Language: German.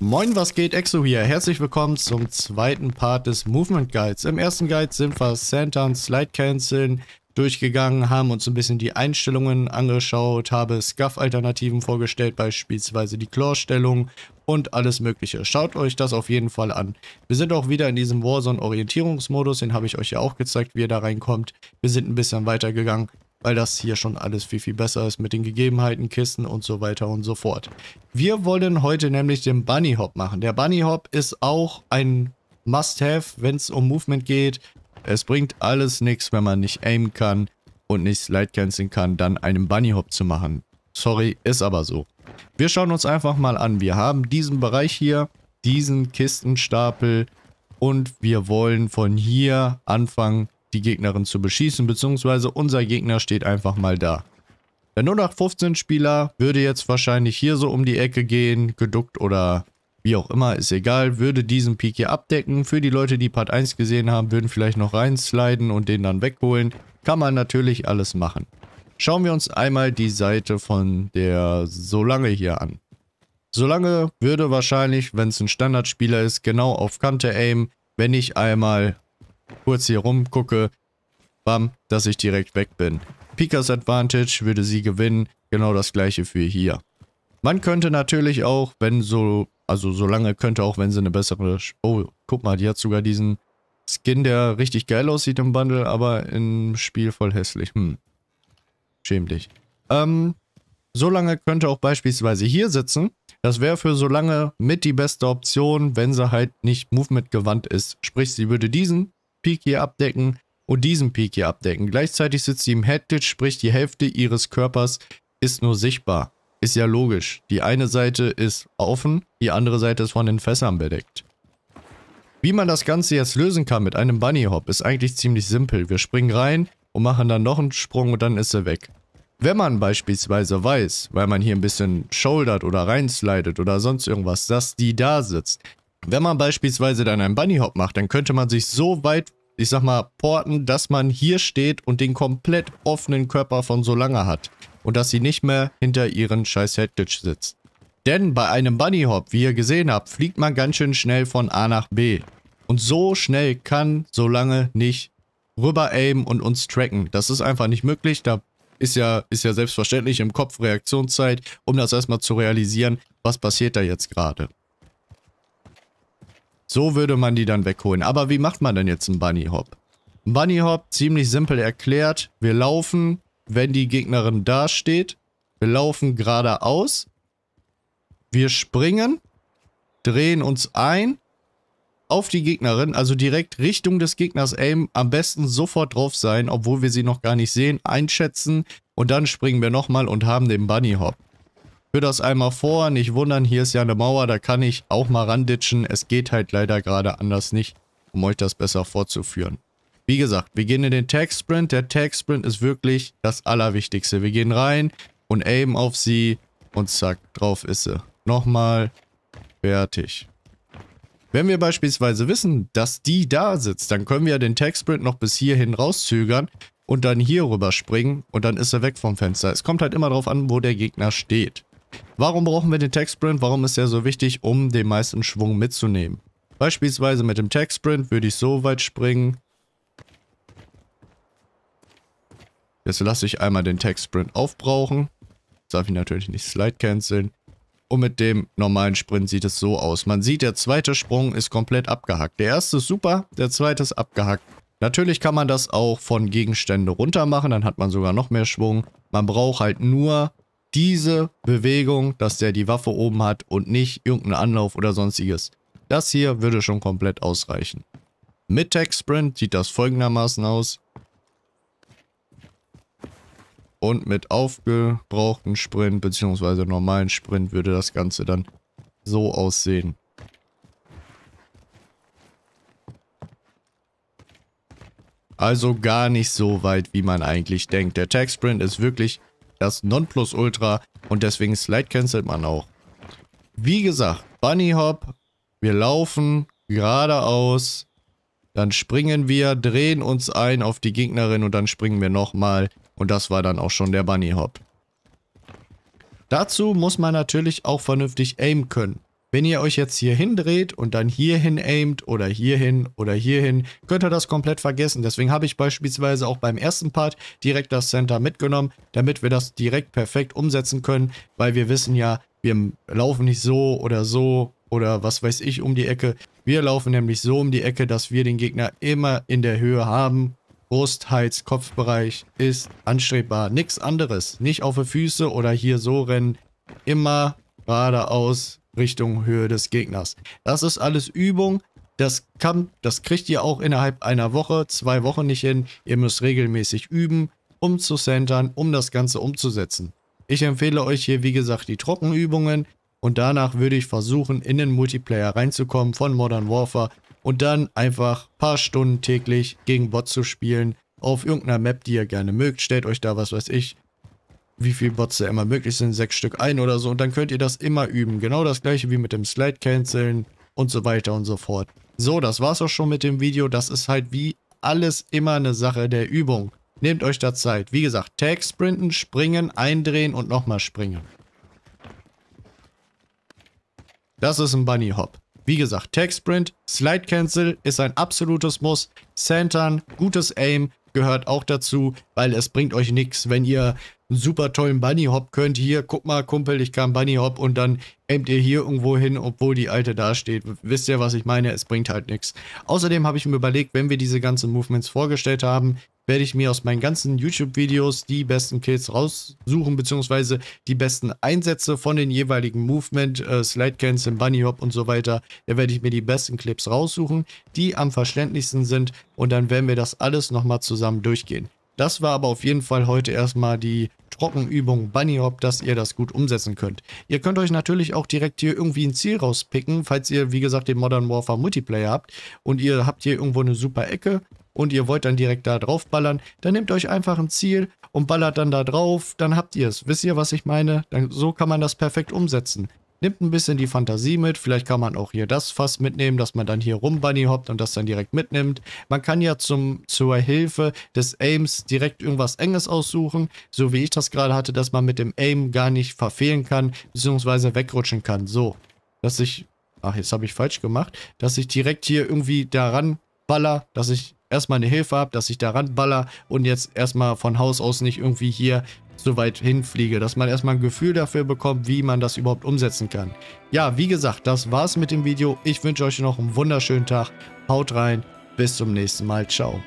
Moin, was geht? Exo hier. Herzlich willkommen zum zweiten Part des Movement Guides. Im ersten Guide sind wir Santa und Slide Canceln durchgegangen, haben uns ein bisschen die Einstellungen angeschaut, habe Scuff-Alternativen vorgestellt, beispielsweise die Claw-Stellung und alles mögliche. Schaut euch das auf jeden Fall an. Wir sind auch wieder in diesem Warzone-Orientierungsmodus, den habe ich euch ja auch gezeigt, wie ihr da reinkommt. Wir sind ein bisschen weitergegangen, weil das hier schon alles viel, viel besser ist mit den Gegebenheiten, Kisten und so weiter und so fort. Wir wollen heute nämlich den Bunny Hop machen. Der Bunny Hop ist auch ein Must-Have, wenn es um Movement geht. Es bringt alles nichts, wenn man nicht aimen kann und nicht Slide-Canceln kann, dann einen Bunny Hop zu machen. Sorry, ist aber so. Wir schauen uns einfach mal an. Wir haben diesen Bereich hier, diesen Kistenstapel und wir wollen von hier anfangen die Gegnerin zu beschießen, beziehungsweise unser Gegner steht einfach mal da. Der 0815 Spieler würde jetzt wahrscheinlich hier so um die Ecke gehen, geduckt oder wie auch immer, ist egal, würde diesen Peak hier abdecken. Für die Leute, die Part 1 gesehen haben, würden vielleicht noch reinsliden und den dann wegholen. Kann man natürlich alles machen. Schauen wir uns einmal die Seite von der Solange hier an. Solange würde wahrscheinlich, wenn es ein Standardspieler ist, genau auf Kante aimen, wenn ich einmal kurz hier rumgucke, bam, dass ich direkt weg bin. Pikas Advantage würde sie gewinnen, genau das gleiche für hier. Man könnte natürlich auch, wenn so, also so lange könnte auch, wenn sie eine bessere, oh, guck mal, die hat sogar diesen Skin, der richtig geil aussieht im Bundle, aber im Spiel voll hässlich. Hm. Schäm dich. Ähm, so lange könnte auch beispielsweise hier sitzen. Das wäre für so lange mit die beste Option, wenn sie halt nicht Movement gewandt ist. Sprich, sie würde diesen Peak hier abdecken und diesen Peak hier abdecken. Gleichzeitig sitzt sie im Headglitch, sprich die Hälfte ihres Körpers ist nur sichtbar. Ist ja logisch. Die eine Seite ist offen, die andere Seite ist von den Fässern bedeckt. Wie man das Ganze jetzt lösen kann mit einem Bunny Hop ist eigentlich ziemlich simpel. Wir springen rein und machen dann noch einen Sprung und dann ist er weg. Wenn man beispielsweise weiß, weil man hier ein bisschen shouldert oder reinslidet oder sonst irgendwas, dass die da sitzt, wenn man beispielsweise dann einen Bunny Hop macht, dann könnte man sich so weit, ich sag mal, porten, dass man hier steht und den komplett offenen Körper von Solange hat. Und dass sie nicht mehr hinter ihren scheiß Headglitch sitzt. Denn bei einem Bunny Hop, wie ihr gesehen habt, fliegt man ganz schön schnell von A nach B. Und so schnell kann Solange nicht rüber aimen und uns tracken. Das ist einfach nicht möglich. Da ist ja, ist ja selbstverständlich im Kopf Reaktionszeit, um das erstmal zu realisieren, was passiert da jetzt gerade. So würde man die dann wegholen. Aber wie macht man denn jetzt einen Bunny Hop? Ein Bunny Hop, ziemlich simpel erklärt. Wir laufen, wenn die Gegnerin da steht. Wir laufen geradeaus. Wir springen, drehen uns ein auf die Gegnerin, also direkt Richtung des Gegners aim, am besten sofort drauf sein, obwohl wir sie noch gar nicht sehen, einschätzen und dann springen wir nochmal und haben den Bunny Hop. Für das einmal vor, nicht wundern, hier ist ja eine Mauer, da kann ich auch mal randitschen. Es geht halt leider gerade anders nicht, um euch das besser vorzuführen. Wie gesagt, wir gehen in den Tag Sprint. Der Tag Sprint ist wirklich das Allerwichtigste. Wir gehen rein und aimen auf sie und zack, drauf ist sie. Nochmal, fertig. Wenn wir beispielsweise wissen, dass die da sitzt, dann können wir den Tag-Sprint noch bis hierhin rauszögern und dann hier rüber springen und dann ist er weg vom Fenster. Es kommt halt immer darauf an, wo der Gegner steht. Warum brauchen wir den Tech-Sprint? Warum ist er so wichtig, um den meisten Schwung mitzunehmen? Beispielsweise mit dem Tech-Sprint würde ich so weit springen. Jetzt lasse ich einmal den Tech-Sprint aufbrauchen. Jetzt darf ich natürlich nicht Slide canceln. Und mit dem normalen Sprint sieht es so aus. Man sieht, der zweite Sprung ist komplett abgehackt. Der erste ist super, der zweite ist abgehackt. Natürlich kann man das auch von Gegenständen runter machen, dann hat man sogar noch mehr Schwung. Man braucht halt nur diese Bewegung, dass der die Waffe oben hat und nicht irgendeinen Anlauf oder sonstiges. Das hier würde schon komplett ausreichen. Mit Tech Sprint sieht das folgendermaßen aus. Und mit aufgebrauchten Sprint bzw. normalen Sprint würde das Ganze dann so aussehen. Also gar nicht so weit, wie man eigentlich denkt. Der Tech Sprint ist wirklich das Nonplusultra und deswegen Slide cancelt man auch. Wie gesagt, Bunny Hop, wir laufen geradeaus, dann springen wir, drehen uns ein auf die Gegnerin und dann springen wir nochmal und das war dann auch schon der Bunny Hop. Dazu muss man natürlich auch vernünftig aimen können. Wenn ihr euch jetzt hier hindreht und dann hierhin aimt oder hierhin oder hierhin, könnt ihr das komplett vergessen. Deswegen habe ich beispielsweise auch beim ersten Part direkt das Center mitgenommen, damit wir das direkt perfekt umsetzen können, weil wir wissen ja, wir laufen nicht so oder so oder was weiß ich um die Ecke. Wir laufen nämlich so um die Ecke, dass wir den Gegner immer in der Höhe haben Brust, Hals, Kopfbereich ist anstrebbar. Nichts anderes. Nicht auf die Füße oder hier so rennen. Immer geradeaus Richtung Höhe des Gegners. Das ist alles Übung. Das kann, das kriegt ihr auch innerhalb einer Woche, zwei Wochen nicht hin. Ihr müsst regelmäßig üben, um zu centern, um das Ganze umzusetzen. Ich empfehle euch hier, wie gesagt, die Trockenübungen und danach würde ich versuchen, in den Multiplayer reinzukommen von Modern Warfare und dann einfach ein paar Stunden täglich gegen Bots zu spielen auf irgendeiner Map, die ihr gerne mögt. Stellt euch da, was weiß ich, wie viele Bots da immer möglich sind, sechs Stück ein oder so. Und dann könnt ihr das immer üben. Genau das gleiche wie mit dem Slide canceln und so weiter und so fort. So, das war's auch schon mit dem Video. Das ist halt wie alles immer eine Sache der Übung. Nehmt euch da Zeit. Wie gesagt, Tag sprinten, springen, eindrehen und nochmal springen. Das ist ein Bunny Hop. Wie gesagt, Tag Sprint, Slide Cancel ist ein absolutes Muss. Santern, gutes Aim gehört auch dazu, weil es bringt euch nichts, wenn ihr einen super tollen Bunny Hop könnt. Hier, guck mal, Kumpel, ich kann Bunny Hop und dann aimt ihr hier irgendwo hin, obwohl die alte da steht. Wisst ihr, was ich meine? Es bringt halt nichts. Außerdem habe ich mir überlegt, wenn wir diese ganzen Movements vorgestellt haben, werde ich mir aus meinen ganzen YouTube-Videos die besten Kills raussuchen, beziehungsweise die besten Einsätze von den jeweiligen Movement, äh, Slide Cancel, Bunny Hop und so weiter. Da werde ich mir die besten Clips raussuchen, die am verständlichsten sind und dann werden wir das alles nochmal zusammen durchgehen. Das war aber auf jeden Fall heute erstmal die Trockenübung, Bunny Hop, dass ihr das gut umsetzen könnt. Ihr könnt euch natürlich auch direkt hier irgendwie ein Ziel rauspicken, falls ihr, wie gesagt, den Modern Warfare Multiplayer habt und ihr habt hier irgendwo eine super Ecke und ihr wollt dann direkt da drauf ballern, dann nehmt euch einfach ein Ziel und ballert dann da drauf, dann habt ihr es. Wisst ihr, was ich meine? Dann, so kann man das perfekt umsetzen. Nimmt ein bisschen die Fantasie mit. Vielleicht kann man auch hier das Fass mitnehmen, dass man dann hier rum Bunny hoppt und das dann direkt mitnimmt. Man kann ja zum, zur Hilfe des Aims direkt irgendwas Enges aussuchen. So wie ich das gerade hatte, dass man mit dem Aim gar nicht verfehlen kann, beziehungsweise wegrutschen kann. So, dass ich... Ach, jetzt habe ich falsch gemacht. Dass ich direkt hier irgendwie daran baller, dass ich erstmal eine Hilfe habe, dass ich daran baller und jetzt erstmal von Haus aus nicht irgendwie hier so weit hinfliege, dass man erstmal ein Gefühl dafür bekommt, wie man das überhaupt umsetzen kann. Ja, wie gesagt, das war's mit dem Video. Ich wünsche euch noch einen wunderschönen Tag. Haut rein, bis zum nächsten Mal. Ciao.